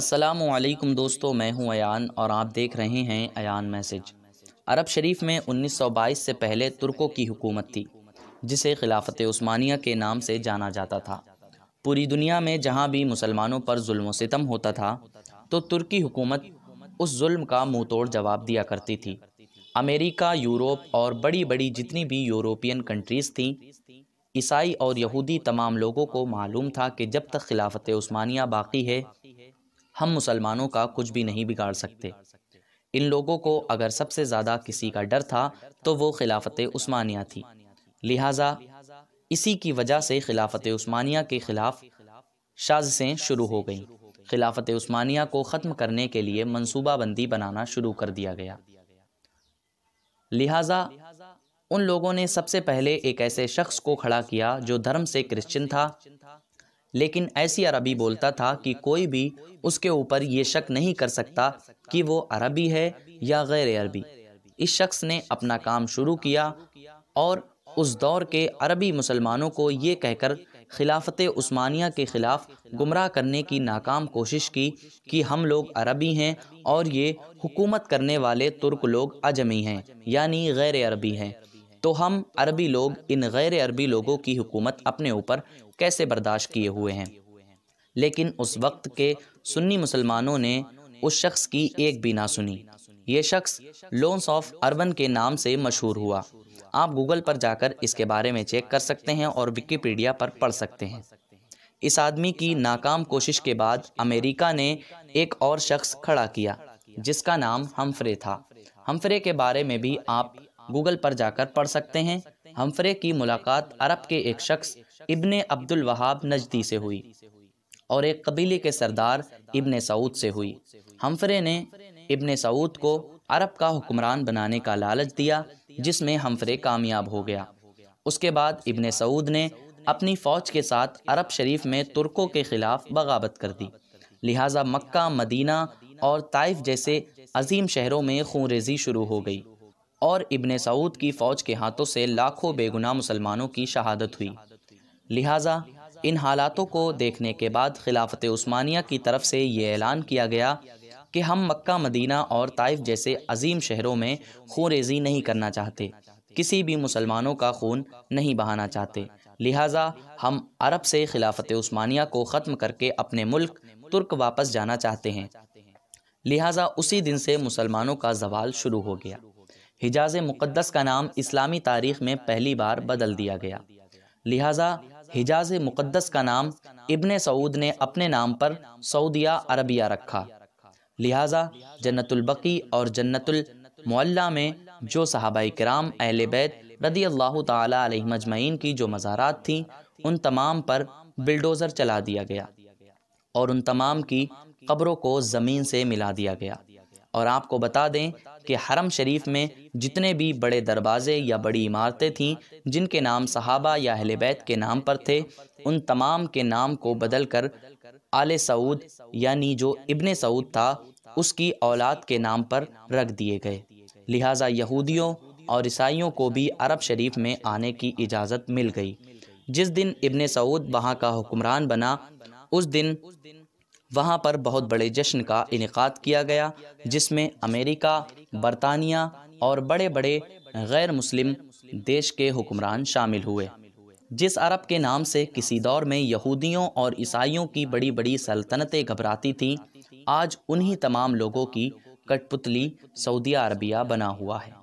असलकम दोस्तों मैं हूं अयान और आप देख रहे हैं अयान मैसेज अरब शरीफ में 1922 से पहले तुर्कों की हुकूमत थी जिसे खिलाफत उस्मानिया के नाम से जाना जाता था पूरी दुनिया में जहां भी मुसलमानों पर जुल्म सितम होता था तो तुर्की हुकूमत उस जुल्म का मुँह तोड़ जवाब दिया करती थी अमेरिका यूरोप और बड़ी बड़ी जितनी भी यूरोपियन कंट्रीज़ थी ईसाई और यहूदी तमाम लोगों को मालूम था कि जब तक खिलाफत उस्मानिया बाकी है हम मुसलमानों का कुछ भी नहीं बिगाड़ सकते इन लोगों को अगर सबसे ज़्यादा किसी का डर था तो वो खिलाफत उस्मानिया थी लिहाजा इसी की वजह से खिलाफत उस्मानिया के ख़िलाफ़ साजिशें शुरू हो गईं खिलाफत उस्मानिया को ख़त्म करने के लिए मनसूबाबंदी बनाना शुरू कर दिया गया लिहाजा उन लोगों ने सबसे पहले एक ऐसे शख्स को खड़ा किया जो धर्म से क्रिश्चियन था लेकिन ऐसी अरबी बोलता था कि कोई भी उसके ऊपर ये शक नहीं कर सकता कि वो अरबी है या गैर अरबी इस शख्स ने अपना काम शुरू किया और उस दौर के अरबी मुसलमानों को ये कहकर खिलाफत उस्मानिया के ख़िलाफ़ गुमराह करने की नाकाम कोशिश की कि हम लोग अरबी हैं और ये हुकूमत करने वाले तुर्क लोग अजमी हैं यानी गैर अरबी हैं तो हम अरबी लोग इन गैर अरबी लोगों की हुकूमत अपने ऊपर कैसे बर्दाश्त किए हुए हैं लेकिन उस वक्त के सुन्नी मुसलमानों ने उस शख्स की एक भी ना सुनी ये शख्स लोन्स ऑफ अरबन के नाम से मशहूर हुआ आप गूगल पर जाकर इसके बारे में चेक कर सकते हैं और विकीपीडिया पर पढ़ सकते हैं इस आदमी की नाकाम कोशिश के बाद अमेरिका ने एक और शख्स खड़ा किया जिसका नाम हमफ्रे था हमफ्रे के बारे में भी आप गूगल पर जाकर पढ़ सकते हैं हमफरे की मुलाकात अरब के एक शख्स इबन अब्दुल वहाब नजदी से हुई और एक कबीले के सरदार इबन सऊद से हुई हमफरे ने इबन सऊद को अरब का हुक्मरान बनाने का लालच दिया जिसमें हमफरे कामयाब हो गया उसके बाद इबन सऊद ने अपनी फ़ौज के साथ अरब शरीफ में तुर्कों के ख़िलाफ़ बगावत कर दी लिहाजा मक्का मदीना और ताइफ जैसे अजीम शहरों में खूनरेजी शुरू हो गई और इब्ने सऊद की फ़ौज के हाथों से लाखों बेगुनाह मुसलमानों की शहादत हुई लिहाजा इन हालातों को देखने के बाद खिलाफत उस्मानिया की तरफ से ये ऐलान किया गया कि हम मक्का मदीना और ताइफ जैसे अजीम शहरों में खून रेजी नहीं करना चाहते किसी भी मुसलमानों का खून नहीं बहाना चाहते लिहाजा हम अरब से खिलाफत उस्मानिया को ख़त्म करके अपने मुल्क तुर्क वापस जाना चाहते हैं लिहाजा उसी दिन से मुसलमानों का जवाल शुरू हो गया हिजाज मुक़दस का नाम इस्लामी तारीख में पहली बार बदल दिया गया लिहाजा हिजाज मुक़दस का नाम इब्ने सऊद ने अपने नाम पर सऊदिया अरबिया रखा लिहाजा जन्नतुलबकी और जन्नतुलमल्ला में जो सहाबाई कराम अहल बैत रदी अल्लाह तजमैन की जो मज़ारात थी उन तमाम पर बिल्डोज़र चला दिया गया और उन तमाम की कब्रों को ज़मीन से मिला दिया गया और आपको बता दें कि हरम शरीफ में जितने भी बड़े दरवाज़े या बड़ी इमारतें थीं जिनके नाम सहाबा या अहल बैत के नाम पर थे उन तमाम के नाम को बदल कर आले सऊद यानी जो इबन सऊद था उसकी औलाद के नाम पर रख दिए गए लिहाजा यहूदियों और ईसाइयों को भी अरब शरीफ में आने की इजाज़त मिल गई जिस दिन इब्न सऊद वहाँ का हुक्मरान बना उस दिन वहाँ पर बहुत बड़े जश्न का इनका किया गया जिसमें अमेरिका बरतानिया और बड़े बड़े गैर मुस्लिम देश के हुक्मरान शामिल हुए जिस अरब के नाम से किसी दौर में यहूदियों और ईसाइयों की बड़ी बड़ी सल्तनतें घबराती थीं आज उन्हीं तमाम लोगों की कठपुतली सऊदी अरबिया बना हुआ है